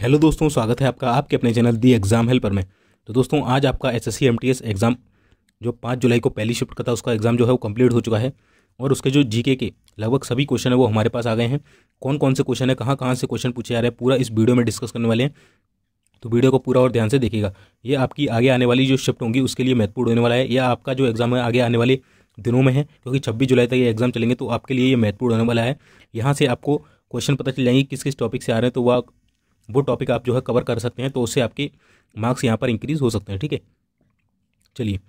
hello दोस्तों स्वागत है आपका आपके अपने चैनल दी एग्ज़ाम हेल्पर में तो दोस्तों आज आपका S S C M T S exam जो पाँच जुलाई को पहली शिफ्ट का था उसका एग्ज़ाम जो है वो कंप्लीट हो चुका है और उसके जो जीके के लगभग सभी क्वेश्चन है वो हमारे पास आ गए हैं कौन कौन से क्वेश्चन है कहाँ कहाँ से क्वेश्चन पूछे जा रहे हैं पूरा इस वीडियो में डिस्कस करने वाले हैं तो वीडियो को पूरा और ध्यान से देखिएगा ये आपकी आगे आने वाली जो शिफ्ट होंगी उसके लिए महत्वपूर्ण होने वाला है या आपका जो एग्ज़ाम है आगे आने वाले दिनों में है क्योंकि छब्बीस जुलाई तक ये एग्ज़ाम चलेंगे तो आपके लिए ये महत्वपूर्ण होने वाला है यहाँ से आपको क्वेश्चन पता चल जाएंगे किस किस टॉपिक से आ रहे हैं तो वह वो टॉपिक आप जो है कवर कर सकते हैं तो उससे आपके मार्क्स यहाँ पर इंक्रीज़ हो सकते हैं ठीक है चलिए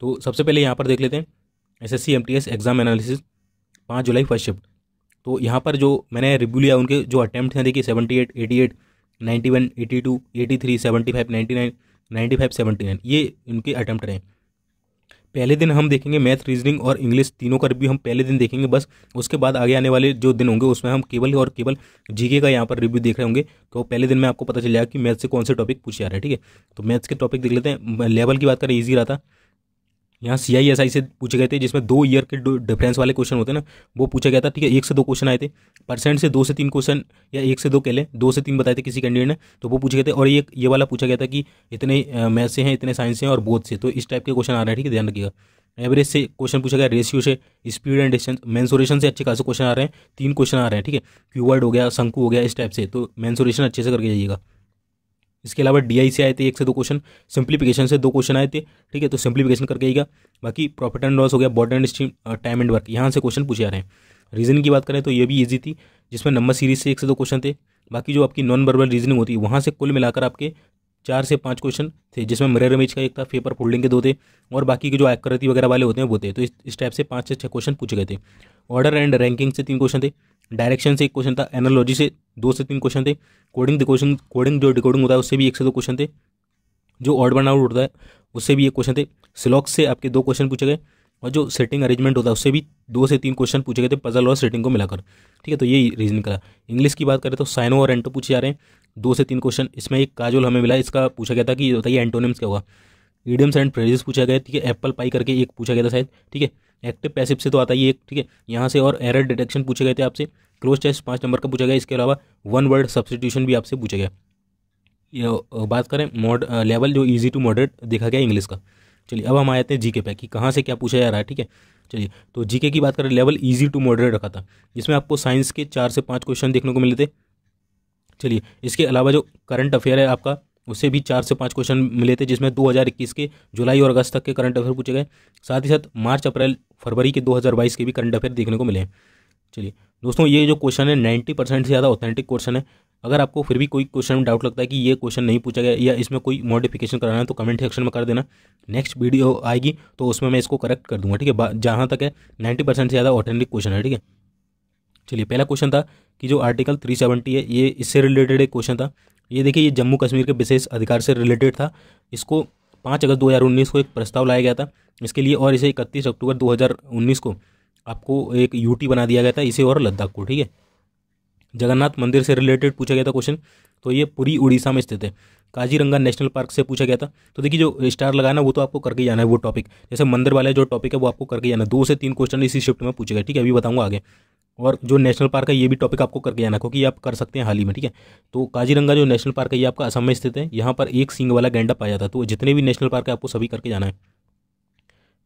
तो सबसे पहले यहाँ पर देख लेते हैं S S C M T S exam analysis पाँच जुलाई फर्स्ट शिफ्ट तो यहाँ पर जो मैंने रिव्यू लिया उनके जो अटैम्प्ट हैं देखिए seventy eight eighty eight ninety one eighty two eighty three seventy five ninety nine ninety five seventy nine ये इनके अटैम्प्ट हैं पहले दिन हम देखेंगे मैथ रीजनिंग और इंग्लिश तीनों का रिव्यू हम पहले दिन देखेंगे बस उसके बाद आगे आने वाले जो दिन होंगे उसमें हम केवल और केवल जीके का यहाँ पर रिव्यू देख रहे होंगे तो पहले दिन में आपको पता चल जाएगा कि मैथ से कौन से टॉपिक पूछे जा रहे हैं ठीक है तो मैथ्स के टॉपिक देख लेते हैं लेवल की बात करें ईजी रहा था यहाँ सी आई एस आई से पूछे गए थे जिसमें दो ईयर के डिफरेंस वाले क्वेश्चन होते हैं ना वो पूछा गया था ठीक है एक से दो क्वेश्चन आए थे परसेंट से दो से तीन क्वेश्चन या एक से दो कह लें दो से तीन बताए थे किसी कैंडिडेट ने तो वो पूछे गए थे और ये ये वाला पूछा गया था कि इतने मैथ से हैं इतने साइंस से हैं और बोथ से तो इस टाइप के क्वेश्चन आ रहे हैं ठीक है ध्यान रखिएगा एवरेज से क्वेश्चन पूछा गया रेशियो से स्पीड एंड डिस्टेंस मैंसोरेशन से अच्छे खासे क्वेश्चन आ रहे हैं तीन क्वेश्चन आ रहे हैं ठीक है क्यूवर्ड हो गया शंकु हो गया इस टाइप से तो मैंसोरेशन अच्छे से करके जाइएगा इसके अलावा डी से आए थे एक से दो क्वेश्चन सिंप्लीफिकेशन से दो क्वेश्चन आए थे ठीक है तो सिंप्लीफिकेशन करके आएगा बाकी प्रॉफिट एंड लॉस हो गया boat and stream time and work यहाँ से क्वेश्चन पूछे जा रहे हैं रीजन की बात करें तो ये भी ईजी थी जिसमें नंबर सीरीज से एक से दो क्वेश्चन थे बाकी जो आपकी नॉन वर्बल रीजनिंग होती है वहाँ से कुल मिलाकर आपके चार से पाँच क्वेश्चन थे जिसमें मरे रमेज का एक था पेपर फोल्डिंग के दो थे और बाकी के जो आकृति वगैरह वाले होते हैं वो थे तो इस इस टाइप से पाँच से छः क्वेश्चन पूछे गए थे ऑर्डर एंड रैंकिंग से तीन क्वेश्चन थे डायरेक्शन से एक क्वेश्चन था एनालॉजी से दो से तीन क्वेश्चन थे कोडिंग क्वेश्चन कोडिंग जो डिकोडिंग होता है उससे भी एक से दो क्वेश्चन थे जो ऑर्ड वन आउट होता है उससे भी एक क्वेश्चन थे सिलॉक्स से आपके दो क्वेश्चन पूछे गए और जो सेटिंग अरेंजमेंट होता है उससे भी दो से तीन क्वेश्चन पूछे गए थे पजल और सेटिंग को मिलाकर ठीक है तो ये रीजन करा इंग्लिश की बात करें तो साइनो और एंटो पूछे जा रहे हैं दो से तीन क्वेश्चन इसमें एक काजुल हमें मिला इसका पूछा गया था कि बताइए एंटोनिम्स क्या होगा ईडियम्स एंड फ्रेजेस पूछा गया ठीक है एप्पल पाई करके एक पूछा गया था शायद ठीक है एक्टिव पैसिव से तो आता ही एक ठीक है यहाँ से और एरर डिटेक्शन पूछे गए थे आपसे क्लोज टेस्ट पाँच नंबर का पूछा गया इसके अलावा वन वर्ड सब्सटीट्यूशन भी आपसे पूछा गया ये बात करें मॉड लेवल जो इजी टू मॉडरेट देखा गया इंग्लिश का चलिए अब हम आए थे जीके पे कि कहाँ से क्या पूछा जा रहा है ठीक है चलिए तो जीके की बात करें लेवल इजी टू मॉडरेट रखा था जिसमें आपको साइंस के चार से पाँच क्वेश्चन देखने को मिले थे चलिए इसके अलावा जो करंट अफेयर है आपका उससे भी चार से पाँच क्वेश्चन मिले थे जिसमें 2021 के जुलाई और अगस्त तक के करंट अफेयर पूछे गए साथ ही साथ मार्च अप्रैल फरवरी के 2022 के भी करंट अफेयर देखने को मिले हैं चलिए दोस्तों ये जो क्वेश्चन है नाइन्टी परसेंट से ज़्यादा ऑथेंटिक क्वेश्चन है अगर आपको फिर भी कोई क्वेश्चन में डाउट लगता है कि ये क्वेश्चन नहीं पूछा गया या इसमें कोई मॉडिफिकेशन कराना है तो कमेंट सेक्शन में कर देना नेक्स्ट वीडियो आएगी तो उसमें मैं इसको करेक्ट कर दूंगा ठीक है जहाँ तक है नाइन्टी परसेंट से ज़्यादा ऑथेंटिक क्वेश्चन है ठीक है चलिए पहला क्वेश्चन था कि जो आर्टिकल थ्री सेवेंटी है ये इससे रिलेटेड एक क्वेश्चन था ये देखिए ये जम्मू कश्मीर के विशेष अधिकार से रिलेटेड था इसको पाँच अगस्त 2019 को एक प्रस्ताव लाया गया था इसके लिए और इसे इकतीस अक्टूबर 2019 को आपको एक यूटी बना दिया गया था इसे और लद्दाख को ठीक है जगन्नाथ मंदिर से रिलेटेड पूछा गया था क्वेश्चन तो ये पूरी उड़ीसा में स्थित है काजीरंगा नेशनल पार्क से पूछा गया था तो देखिए जो स्टार लगाना वो तो आपको करके जाना है वो टॉपिक जैसे मंदिर वाला जो टॉपिक है वो आपको करके जाना है दो से तीन क्वेश्चन इसी शिफ्ट में पूछेगा ठीक है अभी बताऊंगा आगे और जो नेशनल पार्क है ये भी टॉपिक आपको करके आना क्योंकि आप कर सकते हैं हाल ही में ठीक है तो काजीरंगा जो नेशनल पार्क है ये आपका असम में स्थित है यहाँ पर एक सिंग वाला गैंडा पाया जाता है तो जितने भी नेशनल पार्क है आपको सभी करके जाना है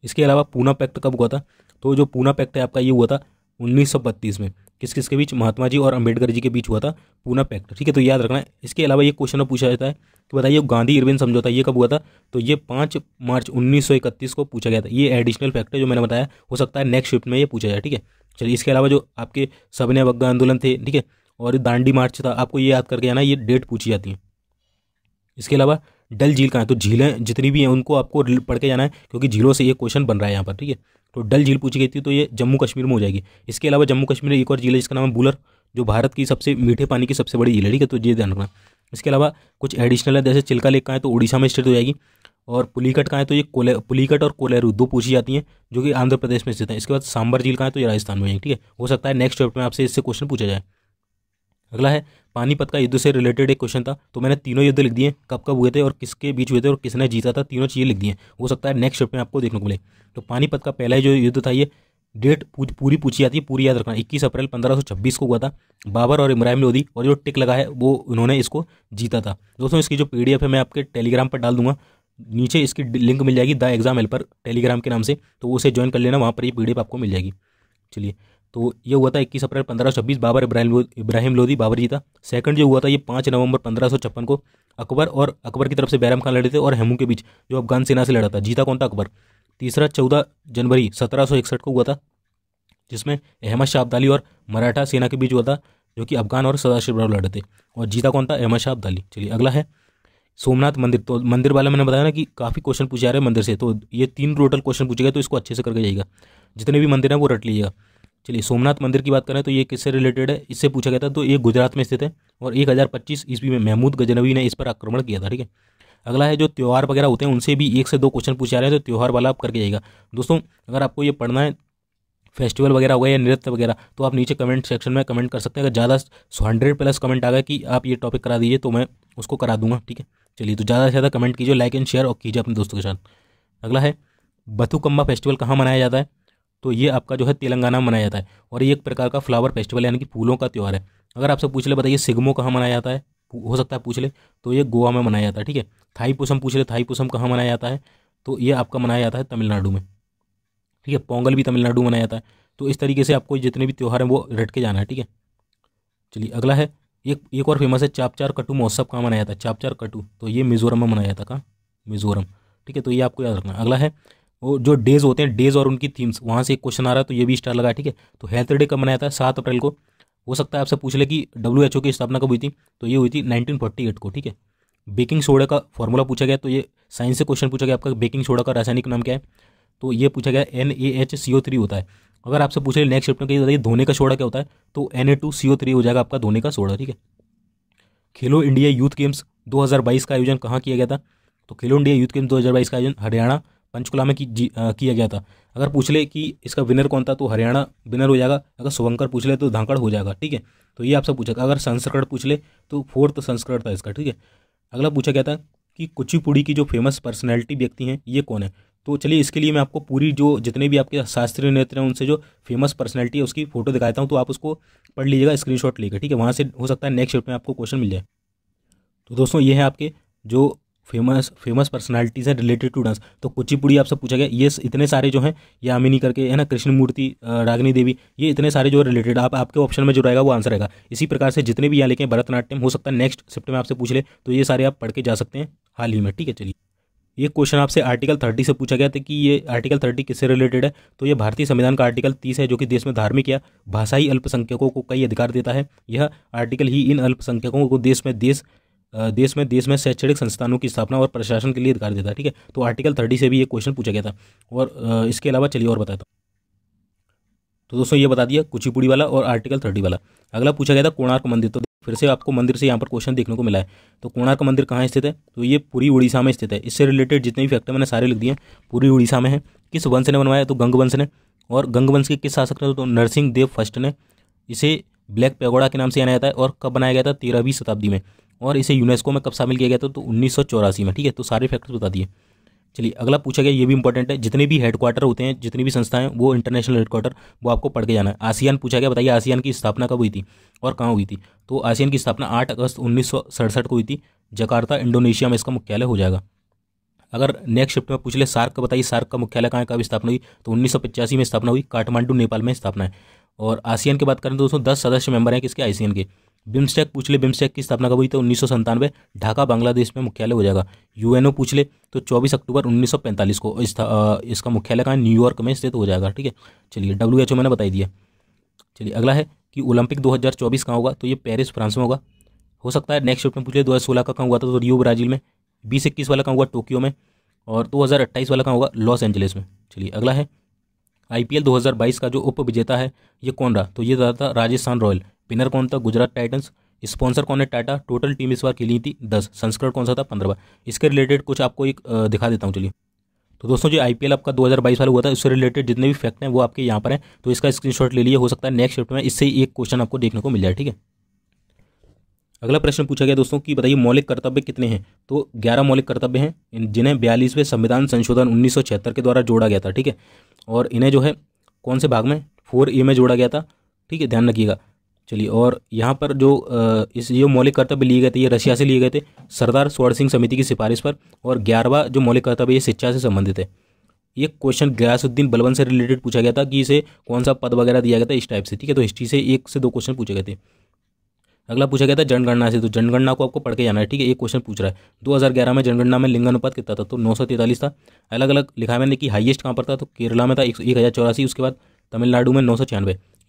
इसके अलावा पूना पैक्ट कब हुआ था तो जो पूना पैक्ट है आपका ये हुआ था उन्नीस में किस किसके बीच महात्मा जी और अम्बेडकर जी के बीच हुआ था पूना पैक्ट ठीक है तो याद रखना है इसके अलावा ये क्वेश्चन पूछा जाता है कि बताइए गांधी इरविन समझौता ये कब हुआ था तो ये पाँच मार्च उन्नीस को पूछा गया था ये एडिशनल फैक्ट है जो मैंने बताया हो सकता है नेक्स्ट शिफ्ट में ये पूछा जाए ठीक है चलिए इसके अलावा जो आपके सबने वग्गा आंदोलन थे ठीक है और दांडी मार्च था आपको ये याद करके आना ये डेट पूछी जाती है इसके अलावा डल झील कहाँ है तो झीलें जितनी भी हैं उनको आपको पढ़ के जाना है क्योंकि झीलों से ये क्वेश्चन बन रहा है यहाँ पर ठीक है तो डल झील पूछी गई थी तो ये जम्मू कश्मीर में हो जाएगी इसके अलावा जम्मू कश्मीर में एक और झील है जिसका नाम है बुलर जो भारत की सबसे मीठे पानी की सबसे बड़ी झील है ठीक है तो ये ध्यान रखना इसके अलावा कुछ एडिशनल है जैसे चिल्का लेक कहाँ है तो उड़ीसा में स्थित हो जाएगी और पुलीकट कहाँ है तो ये कोले पुलीकट और कोलेरू दो पूछी जाती हैं जो कि आंध्र प्रदेश में स्थित है इसके बाद सांबर झील कहाँ है तो ये राजस्थान में है ठीक है हो सकता है नेक्स्ट चैप्टर में आपसे इससे क्वेश्चन पूछा जाए अगला है पानीपत का युद्ध से रिलेटेड एक क्वेश्चन था तो मैंने तीनों युद्ध लिख दिए कब कब हुए थे और किसके बीच हुए थे और किसने जीता था तीनों चीज़ें लिख दी हो सकता है नेक्स्ट चैप्टर में आपको देखने को मिले तो पानीपत का पहला जो युद्ध था ये डेट पूरी पूछी जाती है पूरी याद रखना 21 अप्रैल 1526 को हुआ था बाबर और इमरान लोधी और जो टिक लगा है वो उन्होंने इसको जीता था दोस्तों इसकी जो पीडीएफ है मैं आपके टेलीग्राम पर डाल दूंगा नीचे इसकी लिंक मिल जाएगी द एग्ज़ाम हेल्पर टेलीग्राम के नाम से तो उसे ज्वाइन कर लेना वहाँ पर ये पी आपको मिल जाएगी चलिए तो ये हुआ था इक्कीस अप्रैल पंद्रह सौ छब्बीस बाबर इब्राहिम इब्राहिम लोधी बाबर जी था सेकंड जो हुआ था ये पाँच नवंबर पंद्रह सौ छप्पन को अकबर और अकबर की तरफ से बैरम खान लड़े थे और हेमू के बीच जो अफगान सेना से लड़ा था जीता कौन था अकबर तीसरा चौदह जनवरी सत्रह सौ इकसठ को हुआ था जिसमें अहमद शाह अब्दाली और मराठा सेना के बीच हुआ था जो कि अफगान और सदाशिव राव लड़े थे और जीता कौन था अहमद शाह अब्दाली चलिए अगला है सोमनाथ मंदिर तो मंदिर वाले मैंने बताया ना कि काफ़ी क्वेश्चन पूछे जा रहे हैं मंदिर से तो ये तीन टोटल क्वेश्चन पूछेगा तो इसको अच्छे से करके जाइएगा जितने भी मंदिर हैं वो रट लीजिएगा चलिए सोमनाथ मंदिर की बात करें तो ये किससे रिलेटेड है इससे पूछा गया था तो ये गुजरात में स्थित है और एक हज़ार पच्चीस ईस्वी में महमूद गजनवी ने इस पर आक्रमण किया था ठीक है अगला है जो त्यौहार वगैरह होते हैं उनसे भी एक से दो क्वेश्चन पूछे जा रहे हैं तो त्यौहार वाला आप करके जाइएगा दोस्तों अगर आपको ये पढ़ना है फेस्टिवल वगैरह हुआ या नृत्य वगैरह तो आप नीचे कमेंट सेक्शन में कमेंट कर सकते हैं अगर ज़्यादा हंड्रेड प्लस कमेंट आ गया कि आप ये टॉपिक करा दीजिए तो मैं उसको करा दूंगा ठीक है चलिए तो ज़्यादा से ज़्यादा कमेंट कीजिए लाइक एंड शेयर और कीजिए अपने दोस्तों के साथ अगला है बथुकम्बा फेस्टिवल कहाँ मनाया जाता है तो ये आपका जो है तेलंगाना में मनाया जाता है और ये एक प्रकार का फ्लावर फेस्टिवल यानी कि फूलों का त्यौहार है अगर आपसे पूछ ले बताइए सिगमो कहाँ मनाया जाता है हो सकता है पूछ ले तो ये गोवा में मनाया जाता है ठीक है थाई पुसम पूछ ले थाई पुसम कहाँ मनाया जाता है तो ये आपका मनाया जाता है तमिलनाडु में ठीक है पोंगल भी तमिलनाडु मनाया जाता है तो इस तरीके से आपको जितने भी त्यौहार हैं वो रट के जाना है ठीक है चलिए अगला है एक एक और फेमस है चापचार कटू महोत्सव कहाँ मनाया जाता है चापचार कटू तो ये मिजोरम में मनाया जाता कहाँ मिजोरम ठीक है तो ये आपको याद रखना अगला है वो जो डेज होते हैं डेज और उनकी थीम्स वहाँ से एक क्वेश्चन आ रहा है तो ये भी स्टार लगा ठीक है तो हेल्थ डे कब मनाया जाता है सात अप्रैल को हो सकता है आपसे पूछ ले कि डब्ल्यू एच ओ की स्थापना कब हुई थी तो ये हुई थी नाइनटीन फोर्टी एट को ठीक है बेकिंग सोडा का फॉर्मूला पूछा गया तो ये साइंस से क्वेश्चन पूछा गया आपका बेकिंग सोडा का रासायनिक नाम क्या है तो ये पूछा गया N A H C O three होता है अगर आपसे पूछे नेक्स्ट शिफ्ट में बताइए धोने का सोडा क्या होता है तो N A two C O three हो जाएगा आपका धोने का सोडा ठीक है खेलो इंडिया यूथ गेम्स 2022 का आयोजन कहाँ किया गया था तो खेलो इंडिया यूथ गेम्स 2022 का आयोजन हरियाणा पंचकुला में की, आ, किया गया था अगर पूछ ले कि इसका विनर कौन था तो हरियाणा विनर हो जाएगा अगर शुभंकर पूछ ले तो धांकड़ हो जाएगा ठीक है तो ये आपसे पूछा अगर संस्कृत पूछ ले तो फोर्थ संस्कृत था इसका ठीक है अगला पूछा गया था कि कुचिपुड़ी की जो फेमस पर्सनैलिटी व्यक्ति हैं ये कौन है तो चलिए इसके लिए मैं आपको पूरी जो जितने भी आपके शास्त्रीय नेत्र हैं उनसे जो फेमस पर्सनैलिटी है उसकी फोटो दिखाता हूँ तो आप उसको पढ़ लीजिएगा शॉट लेकर ठीक है वहाँ से हो सकता है नेक्स्ट शिफ्ट में आपको क्वेश्चन मिल जाए तो दोस्तों ये है आपके जो फेमस फेमस पर्सनालिटीज़ हैं रिलेटेड टू डांस तो कुचिपुड़ी आपसे पूछा गया ये इतने सारे जो हैं यामिनी करके है ना कृष्णमूर्ति रागनी देवी ये इतने सारे जो रिलेटेड आप आपके ऑप्शन में जो रहेगा वो आंसर रहेगा इसी प्रकार से जितने भी यहाँ लिखे भरतनाट्यम हो सकता है नेक्स्ट शिफ्ट में आपसे पूछ ले तो ये सारे आप पढ़ के जा सकते हैं हाल ही में ठीक है चलिए ये क्वेश्चन आपसे आर्टिकल थर्टी से पूछा गया था कि ये आर्टिकल थर्टी किससे रिलेटेड है तो ये भारतीय संविधान का आर्टिकल तीस है जो कि देश में धार्मिक या भाषाई अल्पसंख्यकों को कई अधिकार देता है यह आर्टिकल ही इन अल्पसंख्यकों को देश में देश देश में देश में शैक्षणिक संस्थानों की स्थापना और प्रशासन के लिए अधिकार देता है ठीक है तो आर्टिकल थर्टी से भी ये क्वेश्चन पूछा गया था और इसके अलावा चलिए और बताता हूँ तो दोस्तों ये बता दिया कुचिपुड़ी वाला और आर्टिकल थर्टी वाला अगला पूछा गया था कोणार्क मंदिर तो फिर से आपको मंदिर से यहाँ पर क्वेश्चन देखने को मिला है तो कोणार्क मंदिर कहाँ स्थित है तो ये पूरी उड़ीसा में स्थित है इससे रिलेटेड जितने भी फैक्ट मैंने सारे लिख दिए पूरी उड़ीसा में है किस वंश ने बनवाया तो गंग वंश ने और गंग वंश के किस शासक ने तो नरसिंह देव फर्स्ट ने इसे ब्लैक पेगोड़ा के नाम से जाना जाता है और कब बनाया गया था तेरहवीं शताब्दी में और इसे यूनेस्को में कब शामिल किया गया था तो उन्नीस में ठीक है तो सारे फैक्टर्स बता दिए चलिए अगला पूछा गया ये भी इंपॉर्टेंट है जितने भी हेडक्वार्टर होते हैं जितनी भी संस्थाएं वो इंटरनेशनल हेडक्वार्टर वो आपको पढ़ के जाना है आसियान पूछा गया बताइए आसियान की स्थापना कब हुई थी और कहाँ हुई थी तो आसियान की स्थापना आठ अगस्त उन्नीस को हुई थी जकार्ता इंडोनेशिया में इसका मुख्यालय हो जाएगा अगर नेक्स्ट शिफ्ट में पूछ ले सार्क का बताइए सार्क का मुख्यालय कहाँ कब स्थापना हुई तो उन्नीस में स्थापना हुई काठमांडू नेपाल में स्थापना है और आसियान की बात करें तो दोस्तों दस सदस्य मेंबर हैं किसके आसियान के बिम्स्टेक पूछ ले बिम्स्टेक की स्थापना कब हुई तो उन्नीस ढाका बांग्लादेश में मुख्यालय हो जाएगा यूएनओ पूछ ले तो 24 अक्टूबर 1945 को इस आ, इसका मुख्यालय कहाँ न्यूयॉर्क में स्थित हो जाएगा ठीक है चलिए डब्ल्यू मैंने बताई दिया चलिए अगला है कि ओलंपिक 2024 कहाँ होगा तो ये पेरिस फ्रांस में होगा हो सकता है नेक्स्ट में पूछ ले 2016 का कहाँ हुआ था तो रियो ब्राज़ील में बीस इक्कीस वाला कहाँ हुआ टोक्यो में और 2028 वाला कहाँ होगा लॉस एंजलिस में चलिए अगला है आईपीएल 2022 का जो उप विजेता है ये कौन रहा तो ये ज्यादा था राजस्थान रॉयल पिनर कौन था गुजरात टाइटन्स स्पॉन्सर कौन है टाटा टोटल टीम इस बार खेली थी दस संस्करण कौन सा था पंद्रह इसके रिलेटेड कुछ आपको एक दिखा देता हूँ चलिए तो दोस्तों जो आईपीएल आपका 2022 वाला हुआ था उससे रिलेटेड जितने भी फैक्ट हैं वो आपके यहाँ पर हैं तो इसका स्क्रीनशॉट ले लिए हो सकता है नेक्स्ट शिफ्ट में इससे एक क्वेश्चन आपको देखने को मिल जाए ठीक है अगला प्रश्न पूछा गया दोस्तों कि बताइए मौलिक कर्तव्य कितने हैं तो ग्यारह मौलिक कर्तव्य हैं जिन्हें बयालीसवें संविधान संशोधन उन्नीस के द्वारा जोड़ा गया था ठीक है और इन्हें जो है कौन से भाग में फोर ए में जोड़ा गया था ठीक है ध्यान रखिएगा चलिए और यहाँ पर जो इस जो मौलिक कर्तव्य लिए गए थे ये रशिया से लिए गए थे सरदार स्वर्ण सिंह समिति की सिफारिश पर और ग्यारहवा जो मौलिक कर्तव्य ये शिक्षा से संबंधित है ये क्वेश्चन गयासुद्दीन बलवन से रिलेटेड पूछा गया था कि इसे कौन सा पद वगैरह दिया गया था इस टाइप से ठीक है तो हिस्ट्री से एक से दो क्वेश्चन पूछे गए थे अगला पूछा गया था जनगणना से तो जनगणना को आपको पढ़ के जाना है ठीक है एक क्वेश्चन पूछ रहा है 2011 में जनगणना में लिंगानुपात कितना था तो नौ था अलग अलग लिखा मैंने कि हाईएस्ट कहाँ पर था तो केरला में था एक उसके बाद तमिलनाडु में नौ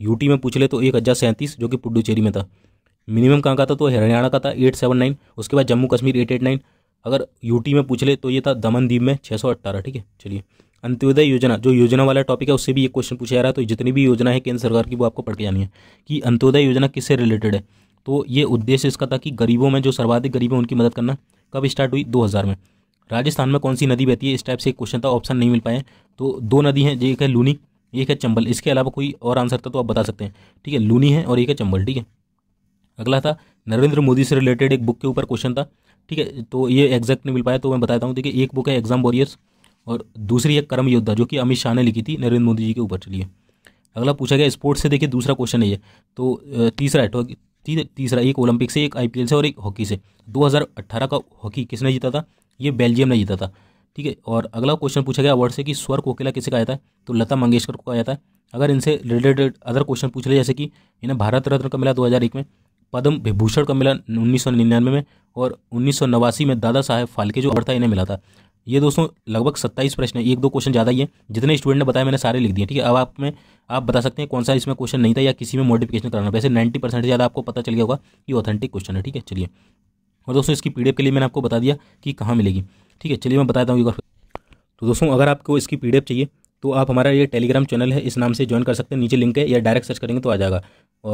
यूटी में पूछ ले तो एक हज़ार सैंतीस जो कि पुडुचेरी में था मिनिमम कहाँ का था तो हरियाणा का था एट सेवन नाइन उसके बाद Jammu Kashmir eight eight nine अगर यूटी में पूछ ले तो ये था दमन दीप में छः सौ अट्ठारह ठीक है चलिए अंत्योदय योजना जो योजना वाला टॉपिक है उससे भी एक क्वेश्चन पूछा जा रहा है तो जितनी भी योजना है केंद्र सरकार की वो आपको पढ़ के जानी है कि अंत्योदय योजना किससे रिलेटेड है तो ये उद्देश्य इसका था कि गरीबों में जो सर्वाधिक गरीब है उनकी मदद करना कब स्टार्ट हुई 2000 में राजस्थान में कौन सी नदी बहती है इस टाइप से क्वेश्चन था ऑप्शन नहीं मिल पाए तो दो नदी हैं एक है लूनी एक है चंबल इसके अलावा कोई और आंसर था तो आप बता सकते हैं ठीक है लूनी है और एक है चंबल ठीक है अगला था नरेंद्र मोदी से रिलेटेड एक बुक के ऊपर क्वेश्चन था ठीक है तो ये एग्जैक्ट नहीं मिल पाया तो मैं बताता हूँ देखिए एक बुक है एग्जाम वॉरियर्स और दूसरी है कर्म योद्धा जो कि अमित शाह ने लिखी थी नरेंद्र मोदी जी के ऊपर चलिए अगला पूछा गया स्पोर्ट्स से देखिए दूसरा क्वेश्चन है ये तो तीसरा है तो तीसरा एक ओलंपिक से एक आईपीएल से और एक हॉकी से 2018 का हॉकी किसने जीता था ये बेल्जियम ने जीता था ठीक है और अगला क्वेश्चन पूछा गया अवार्ड से कि स्वर कोकिला किसे कहा जाता है तो लता मंगेशकर को कहा जाता है अगर इनसे रिलेटेड अदर क्वेश्चन पूछ ले जैसे कि इन्हें भारत रत्न का मिला दो में पद्म विभूषण का मिला उन्नीस में और उन्नीस में दादा साहेब फाल्के जो अवार्ड था इन्हें मिला था ये दोस्तों लगभग सत्ताईस प्रश्न है एक दो क्वेश्चन ज़्यादा ही है जितने स्टूडेंट ने बताया मैंने सारे लिख दिए ठीक है अब आप में आप बता सकते हैं कौन सा इसमें क्वेश्चन नहीं था या किसी में मॉडिफिकेशन कराना वैसे नाइन्टी परसेंट ज़्यादा आपको पता चल गया होगा कि ऑथेंटिक क्वेश्चन है ठीक है चलिए और दोस्तों इसकी पीडीएफ के लिए मैंने आपको बता दिया कि कहाँ मिलेगी ठीक है चलिए मैं बताता हूँ तो दोस्तों अगर आपको इसकी पी चाहिए तो आप हमारा ये टेलीग्राम चैनल है इस नाम से ज्वाइन कर सकते हैं नीचे लिंक है या डायरेक्ट सर्च करेंगे तो आ जाएगा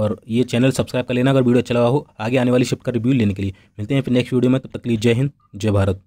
और ये चैनल सब्सक्राइब कर लेना अगर वीडियो अच्छा लगा हो आगे आने वाली शिप का रिव्यू लेने के लिए मिलते हैं फिर नेक्स्ट वीडियो में तब तक लिए जय हिंद जय भारत